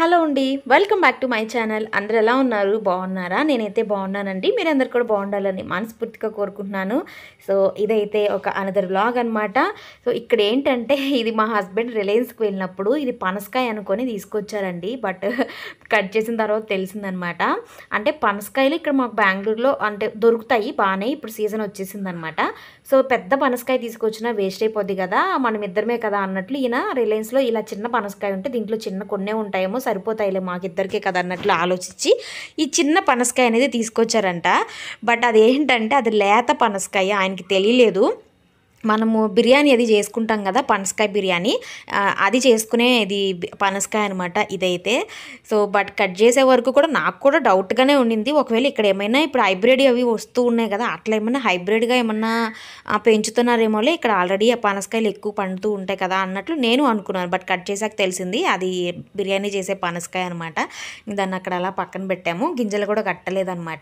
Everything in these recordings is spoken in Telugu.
హలో అండి welcome back to my channel అందరు ఎలా ఉన్నారు బాగున్నారా నేనైతే బాగున్నానండి మీరందరు కూడా బాగుండాలని మనస్ఫూర్తిగా కోరుకుంటున్నాను సో ఇదైతే ఒక అనదర్ బ్లాగ్ అనమాట సో ఇక్కడ ఏంటంటే ఇది మా హస్బెండ్ రిలయన్స్కి వెళ్ళినప్పుడు ఇది పనసకాయ అనుకొని తీసుకొచ్చారండి బట్ కట్ చేసిన తర్వాత తెలిసిందనమాట అంటే పనసకాయలు ఇక్కడ మాకు బెంగళూరులో అంటే దొరుకుతాయి బాగానే ఇప్పుడు సీజన్ వచ్చేసిందనమాట సో పెద్ద పనసకాయ తీసుకొచ్చినా వేస్ట్ అయిపోద్ది కదా మనం ఇద్దరమే కదా అన్నట్లు ఈయన రిలయన్స్లో ఇలా చిన్న పనసకాయ ఉంటే దీంట్లో చిన్న కొన్నే ఉంటాయేమో సరిపోతాయిలే మాకిద్దరికే కదా అన్నట్లు ఆలోచించి ఈ చిన్న పనసకాయ అనేది తీసుకొచ్చారంట బట్ అది ఏంటంటే అది లేత పనసకాయ ఆయనకి తెలియలేదు మనము బిర్యానీ అది చేసుకుంటాం కదా పనసకాయ బిర్యానీ అది చేసుకునే ఇది పనసకాయ అనమాట ఇదైతే సో బట్ కట్ చేసే వరకు కూడా నాకు కూడా డౌట్గానే ఉండింది ఒకవేళ ఇక్కడ ఏమైనా ఇప్పుడు హైబ్రిడ్ అవి వస్తూ ఉన్నాయి కదా అట్లా ఏమైనా హైబ్రిడ్గా ఏమన్నా పెంచుతున్నారేమోలే ఇక్కడ ఆల్రెడీ ఆ పనసకాయలు ఎక్కువ పండుతూ ఉంటాయి కదా అన్నట్లు నేను అనుకున్నాను బట్ కట్ చేసాక తెలిసింది అది బిర్యానీ చేసే పనసకాయ అనమాట దాన్ని అక్కడ అలా పక్కన పెట్టాము గింజలు కూడా కట్టలేదన్నమాట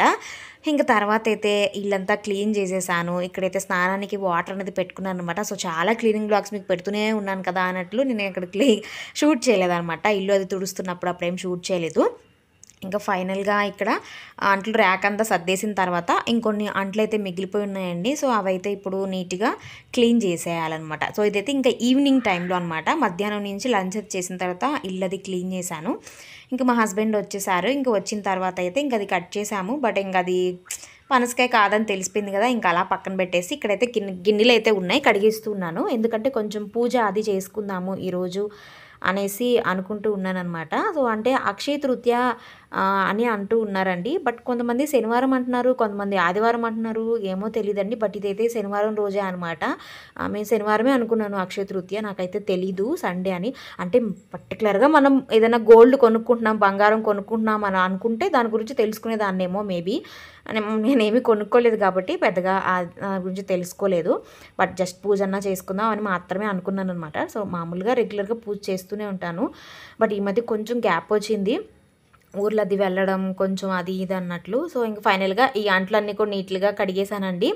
ఇంకా తర్వాత అయితే ఇల్లంతా క్లీన్ చేసేసాను ఇక్కడైతే స్నానానికి వాటర్ అనేది పెట్టుకున్నాను అనమాట సో చాలా క్లీనింగ్ బ్లాగ్స్ మీకు పెడుతూనే ఉన్నాను కదా అన్నట్లు నేను ఇక్కడ క్లీ షూట్ చేయలేదన్నమాట ఇల్లు అది తుడుస్తున్నప్పుడు అప్పుడేం షూట్ చేయలేదు ఇంకా ఫైనల్గా ఇక్కడ అంట్లు ర్యాక్ అంతా సర్దేసిన తర్వాత ఇంకొన్ని అంట్లు అయితే మిగిలిపోయి ఉన్నాయండి సో అవైతే ఇప్పుడు నీట్గా క్లీన్ చేసేయాలన్నమాట సో ఇదైతే ఇంకా ఈవినింగ్ టైంలో అనమాట మధ్యాహ్నం నుంచి లంచ్ చేసిన తర్వాత ఇల్లది క్లీన్ చేశాను ఇంకా మా హస్బెండ్ వచ్చేసారు ఇంకా వచ్చిన తర్వాత అయితే ఇంకా అది కట్ చేసాము బట్ ఇంకా అది పనసకాయ కాదని తెలిసిపోయింది కదా ఇంకా అలా పక్కన పెట్టేసి ఇక్కడైతే గిన్నె గిన్నెలు అయితే ఉన్నాయి కడిగిస్తున్నాను ఎందుకంటే కొంచెం పూజ అది చేసుకుందాము ఈరోజు అనేసి అనుకుంటూ ఉన్నాను అనమాట సో అంటే అక్షయ తృతీయ అని అంటూ ఉన్నారండి బట్ కొంతమంది శనివారం అంటున్నారు కొంతమంది ఆదివారం అంటున్నారు ఏమో తెలియదండి బట్ ఇదైతే శనివారం రోజే అనమాట మేము శనివారమే అనుకున్నాను అక్షయ తృతీయ నాకైతే తెలీదు సండే అని అంటే పర్టికులర్గా మనం ఏదైనా గోల్డ్ కొనుక్కుంటున్నాం బంగారం కొనుక్కుంటున్నాం అని అనుకుంటే దాని గురించి తెలుసుకునేదాన్నేమో మేబీ నేనేమి కొనుక్కోలేదు కాబట్టి పెద్దగా గురించి తెలుసుకోలేదు బట్ జస్ట్ పూజ అన్నా చేసుకుందాం అని మాత్రమే అనుకున్నాను అనమాట సో మామూలుగా రెగ్యులర్గా పూజ చేస్తూనే ఉంటాను బట్ ఈ మధ్య కొంచెం గ్యాప్ వచ్చింది ఊర్లది వెళ్ళడం కొంచెం అది ఇది అన్నట్లు సో ఇంక ఫైనల్గా ఈ అంట్లన్నీ కూడా నీట్గా కడిగేశానండి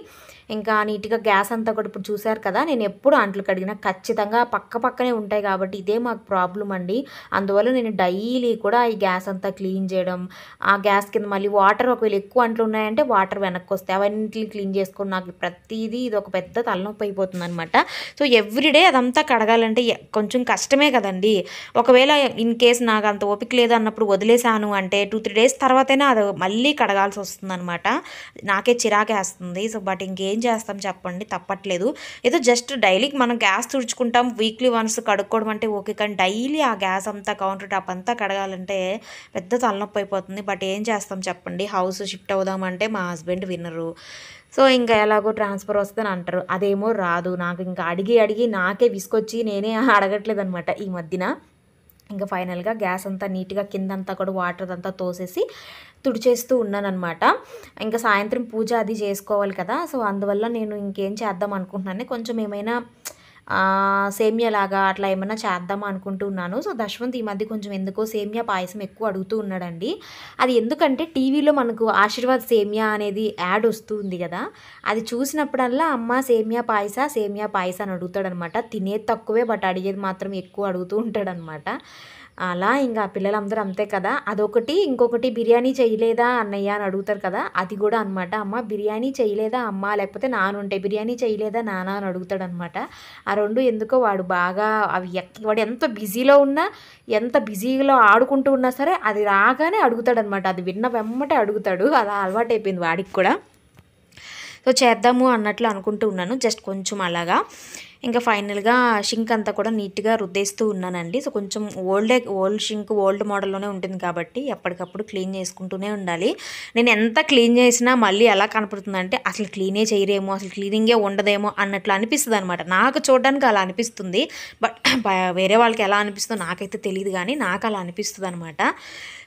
ఇంకా నీట్గా గ్యాస్ అంతా కూడా ఇప్పుడు చూశారు కదా నేను ఎప్పుడు అంట్లు కడిగినా ఖచ్చితంగా పక్క పక్కనే ఉంటాయి కాబట్టి ఇదే మాకు ప్రాబ్లం అండి అందువల్ల నేను డైలీ కూడా ఈ గ్యాస్ అంతా క్లీన్ చేయడం ఆ గ్యాస్ కింద మళ్ళీ వాటర్ ఒకవేళ ఎక్కువ అంట్లు ఉన్నాయంటే వాటర్ వెనక్కి వస్తే అవన్నింటిని క్లీన్ చేసుకొని నాకు ప్రతిదీ ఇది ఒక పెద్ద తలనొప్పి అయిపోతుంది అనమాట సో ఎవ్రీడే అదంతా కడగాలంటే కొంచెం కష్టమే కదండి ఒకవేళ ఇన్ కేస్ నాకు అంత ఓపిక లేదు అన్నప్పుడు వదిలేశాను అంటే టూ త్రీ డేస్ తర్వాతైనా అది మళ్ళీ కడగాల్సి వస్తుంది అనమాట నాకే చిరాకేస్తుంది సో బట్ ఇంకేం చేస్తాం చెప్పండి తప్పట్లేదు ఏదో జస్ట్ డైలీకి మనం గ్యాస్ తుడుచుకుంటాం వీక్లీ వన్స్ కడుక్కోవడం అంటే ఓకే కానీ డైలీ ఆ గ్యాస్ అంతా కౌంటర్ టాప్ అంతా కడగాలంటే పెద్ద తలనొప్పి అయిపోతుంది బట్ ఏం చేస్తాం చెప్పండి హౌస్ షిఫ్ట్ అవుదామంటే మా హస్బెండ్ వినరు సో ఇంకా ఎలాగో ట్రాన్స్ఫర్ వస్తుందని అంటారు అదేమో రాదు నాకు ఇంకా అడిగి అడిగి నాకే విసుకొచ్చి నేనే అడగట్లేదు అనమాట ఈ మధ్యన ఇంకా ఫైనల్గా గ్యాస్ అంతా నీట్గా కిందంతా కూడా వాటర్ అంతా తోసేసి తుడిచేస్తూ ఉన్నానమాట ఇంకా సాయంత్రం పూజ అది చేసుకోవాలి కదా సో అందువల్ల నేను ఇంకేం చేద్దాం అనుకుంటున్నాను కొంచెం ఏమైనా లాగా అట్లా ఏమైనా చేద్దాం అనుకుంటున్నాను సో దశవంత్ ఈ మధ్య కొంచెం ఎందుకో సేమియా పాయసం ఎక్కువ అడుగుతూ ఉన్నాడండి అది ఎందుకంటే టీవీలో మనకు ఆశీర్వాద్ సేమియా అనేది యాడ్ వస్తుంది కదా అది చూసినప్పుడల్లా అమ్మ సేమియా పాయస సేమియా పాయస అని అడుగుతాడనమాట తినేది తక్కువే బట్ అడిగేది మాత్రం ఎక్కువ అడుగుతూ ఉంటాడనమాట అలా ఇంకా పిల్లలందరూ అంతే కదా అదొకటి ఇంకొకటి బిర్యానీ చేయలేదా అన్నయ్య అని అడుగుతారు కదా అది కూడా అనమాట అమ్మ బిర్యానీ చేయలేదా అమ్మ లేకపోతే నానుంటే బిర్యానీ చేయలేదా నానా అని అడుగుతాడు అనమాట ఆ రెండు ఎందుకో వాడు బాగా అవి వాడు ఎంత బిజీలో ఉన్నా ఎంత బిజీలో ఆడుకుంటూ ఉన్నా సరే అది రాగానే అడుగుతాడనమాట అది విన్న వెమ్మటే అడుగుతాడు అలా అలవాటైపోయింది వాడికి కూడా సో చేద్దాము అన్నట్లు అనుకుంటూ ఉన్నాను జస్ట్ కొంచెం అలాగా ఇంకా ఫైనల్గా షింక్ అంతా కూడా నీట్గా రుద్దేస్తూ ఉన్నానండి సో కొంచెం ఓల్డే ఓల్డ్ షింక్ ఓల్డ్ మోడల్లోనే ఉంటుంది కాబట్టి ఎప్పటికప్పుడు క్లీన్ చేసుకుంటూనే ఉండాలి నేను ఎంత క్లీన్ చేసినా మళ్ళీ ఎలా కనపడుతుందంటే అసలు క్లీనే చేయరేమో అసలు క్లీనింగే ఉండదేమో అన్నట్లు అనిపిస్తుంది అనమాట నాకు చూడడానికి అలా అనిపిస్తుంది బట్ వేరే వాళ్ళకి ఎలా అనిపిస్తుందో నాకైతే తెలియదు కానీ నాకు అలా అనిపిస్తుంది అనమాట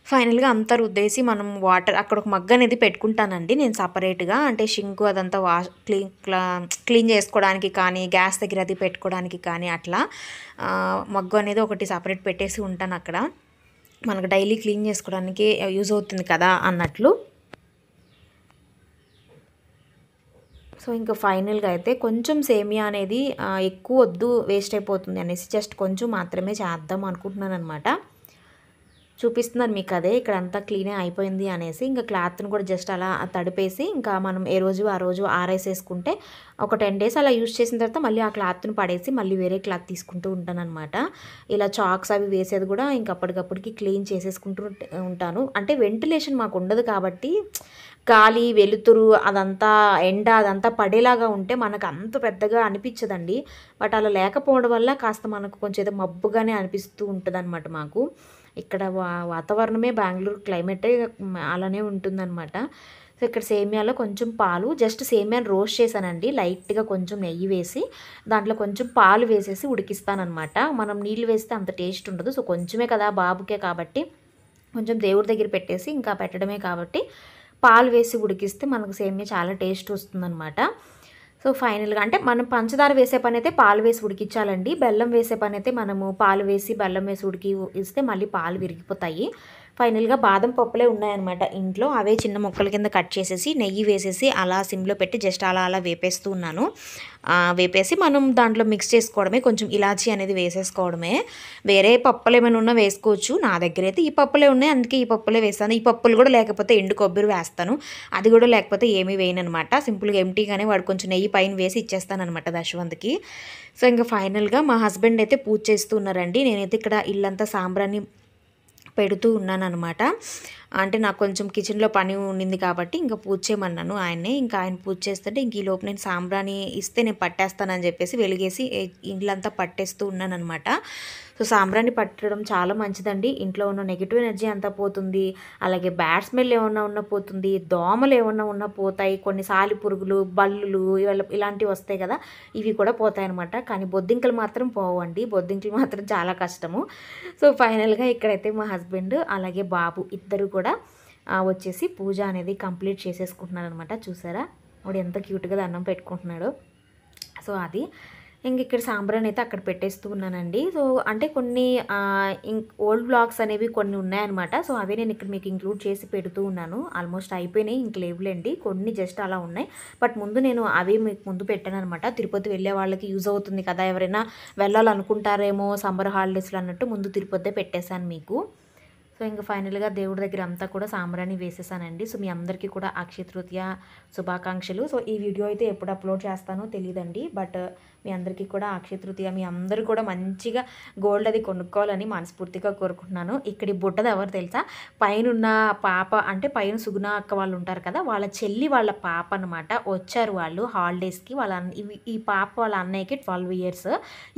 ఫైనల్గా అంతా రుద్దేసి మనం వాటర్ అక్కడ ఒక మగ్గ అనేది పెట్టుకుంటానండి నేను సపరేట్గా అంటే షింకు అదంతా వాష్ క్లీన్ క్లీన్ చేసుకోవడానికి కానీ గ్యాస్ దగ్గర అది పెట్టుకోవడానికి కానీ అట్లా మగ్గు అనేది ఒకటి సపరేట్ పెట్టేసి ఉంటాను అక్కడ మనకు డైలీ క్లీన్ చేసుకోవడానికి యూజ్ అవుతుంది కదా అన్నట్లు సో ఇంకా ఫైనల్గా అయితే కొంచెం సేమియా అనేది ఎక్కువ వద్దు వేస్ట్ అయిపోతుంది అనేసి జస్ట్ కొంచెం మాత్రమే చేద్దాం అనుకుంటున్నాను అనమాట చూపిస్తున్నారు మీకు అదే ఇక్కడ అంతా క్లీనే అయిపోయింది అనేసి ఇంకా క్లాత్ని కూడా జస్ట్ అలా తడిపేసి ఇంకా మనం ఏ రోజు ఆ రోజు ఆరేసేసుకుంటే ఒక టెన్ డేస్ అలా యూజ్ చేసిన తర్వాత మళ్ళీ ఆ క్లాత్ను పడేసి మళ్ళీ వేరే క్లాత్ తీసుకుంటూ అనమాట ఇలా చాక్స్ అవి వేసేది కూడా ఇంక అప్పటికప్పటికి క్లీన్ చేసేసుకుంటూ ఉంటాను అంటే వెంటిలేషన్ మాకు ఉండదు కాబట్టి గాలి వెలుతురు అదంతా ఎండ అదంతా పడేలాగా ఉంటే మనకు అంత పెద్దగా అనిపించదండి బట్ అలా లేకపోవడం వల్ల కాస్త మనకు కొంచెం ఏదో మబ్బుగానే అనిపిస్తూ ఉంటుంది మాకు ఇక్కడ వాతావరణమే బెంగళూరు క్లైమేటే అలానే ఉంటుందన్నమాట సో ఇక్కడ సేమియాలో కొంచెం పాలు జస్ట్ సేమియాను రోస్ట్ చేశానండి లైట్గా కొంచెం నెయ్యి వేసి దాంట్లో కొంచెం పాలు వేసేసి ఉడికిస్తానమాట మనం నీళ్ళు వేస్తే అంత టేస్ట్ ఉండదు సో కొంచెమే కదా బాబుకే కాబట్టి కొంచెం దేవుడి దగ్గర పెట్టేసి ఇంకా పెట్టడమే కాబట్టి పాలు వేసి ఉడికిస్తే మనకు సేమియా చాలా టేస్ట్ వస్తుందన్నమాట సో ఫైనల్గా అంటే మనం పంచదార వేసే పని అయితే పాలు వేసి ఉడికించాలండి బెల్లం వేసే పని అయితే మనము పాలు వేసి బెల్లం వేసి ఉడికి ఇస్తే మళ్ళీ పాలు విరిగిపోతాయి ఫైనల్గా బాదం పప్పులే ఉన్నాయన్నమాట ఇంట్లో అవే చిన్న మొక్కల కింద కట్ చేసేసి నెయ్యి వేసేసి అలా సిమ్లో పెట్టి జస్ట్ అలా అలా వేపేస్తూ ఉన్నాను వేపేసి మనం దాంట్లో మిక్స్ చేసుకోవడమే కొంచెం ఇలాచీ అనేది వేసేసుకోవడమే వేరే పప్పులు ఏమైనా ఉన్నా వేసుకోవచ్చు నా దగ్గర అయితే ఈ పప్పులే ఉన్నాయి అందుకే ఈ పప్పులే వేస్తాను ఈ పప్పులు కూడా లేకపోతే ఎండు కొబ్బరి వేస్తాను అది కూడా లేకపోతే ఏమీ వేయనమాట సింపుల్గా ఎంటీగానే వాడు కొంచెం నెయ్యి పైన వేసి ఇచ్చేస్తానమాట దశవంత్కి సో ఇంకా ఫైనల్గా మా హస్బెండ్ అయితే పూజ చేస్తున్నారండి నేనైతే ఇక్కడ ఇల్లంతా సాంబ్రాన్ని పెడుతూ ఉన్నాను అనమాట అంటే నాకు కొంచెం కిచెన్లో పని ఉండింది కాబట్టి ఇంకా పూజ చేయమన్నాను ఆయన్నే ఇంకా ఆయన పూజ చేస్తుంటే ఇంక ఈ లోపు నేను సాంబ్రాణి ఇస్తే నేను పట్టేస్తానని చెప్పేసి వెలిగేసి ఇండ్లంతా పట్టేస్తూ ఉన్నానమాట సో సాంబ్రాన్ని పట్టడం చాలా మంచిదండి ఇంట్లో ఉన్న నెగిటివ్ ఎనర్జీ అంతా పోతుంది అలాగే బ్యాడ్ స్మెల్ ఏమన్నా ఉన్నా పోతుంది దోమలు ఏమన్నా ఉన్నా పోతాయి కొన్ని సాలి పురుగులు బల్లులు ఇలాంటివి వస్తాయి కదా ఇవి కూడా పోతాయి అనమాట కానీ బొద్దింకలు మాత్రం పోవండి బొద్దింకలు మాత్రం చాలా కష్టము సో ఫైనల్గా ఇక్కడైతే మా హస్బెండ్ అలాగే బాబు ఇద్దరు కూడా కూడా వచ్చేసి పూజ అనేది కంప్లీట్ చేసేసుకుంటున్నాడు అనమాట చూసారా వాడు ఎంత క్యూట్గా దండం పెట్టుకుంటున్నాడు సో అది ఇంక ఇక్కడ సాంబ్రాన్ని అయితే అక్కడ పెట్టేస్తూ ఉన్నానండి సో అంటే కొన్ని ఇంక్ ఓల్డ్ బ్లాగ్స్ అనేవి కొన్ని ఉన్నాయన్నమాట సో అవి నేను ఇక్కడ మీకు ఇంక్లూడ్ చేసి పెడుతూ ఉన్నాను ఆల్మోస్ట్ అయిపోయినాయి ఇంక లేవులేండి కొన్ని జస్ట్ అలా ఉన్నాయి బట్ ముందు నేను అవి మీకు ముందు పెట్టాను అనమాట తిరుపతి వెళ్ళే వాళ్ళకి యూజ్ అవుతుంది కదా ఎవరైనా వెళ్ళాలనుకుంటారేమో సమ్మర్ హాలిడేస్లో అన్నట్టు ముందు తిరుపతి పెట్టేశాను మీకు సో ఇంకా ఫైనల్గా దేవుడి దగ్గర అంతా కూడా సాంబ్రాన్ని వేసేసానండి సో మీ అందరికీ కూడా అక్షయ తృతీయ శుభాకాంక్షలు సో ఈ వీడియో అయితే ఎప్పుడు అప్లోడ్ చేస్తానో తెలియదండి బట్ మీ అందరికీ కూడా అక్షయ తృతీయ మీ అందరూ కూడా మంచిగా గోల్డ్ అది కొనుక్కోవాలని మనస్ఫూర్తిగా కోరుకుంటున్నాను ఇక్కడి బుట్టది ఎవరు తెలుసా పైన పాప అంటే పైన సుగుణ అక్క వాళ్ళు ఉంటారు కదా వాళ్ళ చెల్లి వాళ్ళ పాప అనమాట వచ్చారు వాళ్ళు హాలిడేస్కి వాళ్ళ ఈ పాప వాళ్ళ అన్నయ్యకి ట్వెల్వ్ ఇయర్స్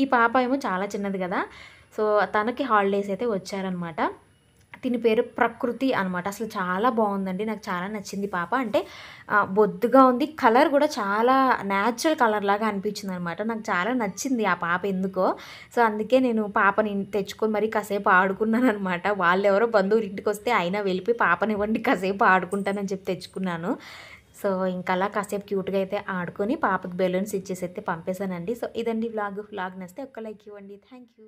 ఈ పాప ఏమో చాలా చిన్నది కదా సో తనకి హాలిడేస్ అయితే వచ్చారనమాట దీని పేరు ప్రకృతి అనమాట అసలు చాలా బాగుందండి నాకు చాలా నచ్చింది పాప అంటే బొద్దుగా ఉంది కలర్ కూడా చాలా న్యాచురల్ కలర్ లాగా అనిపించింది అనమాట నాకు చాలా నచ్చింది ఆ పాప ఎందుకో సో అందుకే నేను పాపని తెచ్చుకొని మరి కాసేపు ఆడుకున్నాను అనమాట వాళ్ళు ఎవరో బంధువులు ఇంటికి వస్తే అయినా వెళ్ళిపోయి పాపనివ్వండి కాసేపు ఆడుకుంటానని చెప్పి తెచ్చుకున్నాను సో ఇంకా అలా కాసేపు క్యూట్గా అయితే ఆడుకొని పాపకి బెలూన్స్ ఇచ్చేసి అయితే పంపేశానండి సో ఇదండి వ్లాగ్ వ్లాగ్ నస్తే ఒక్క లైక్ ఇవ్వండి థ్యాంక్ యూ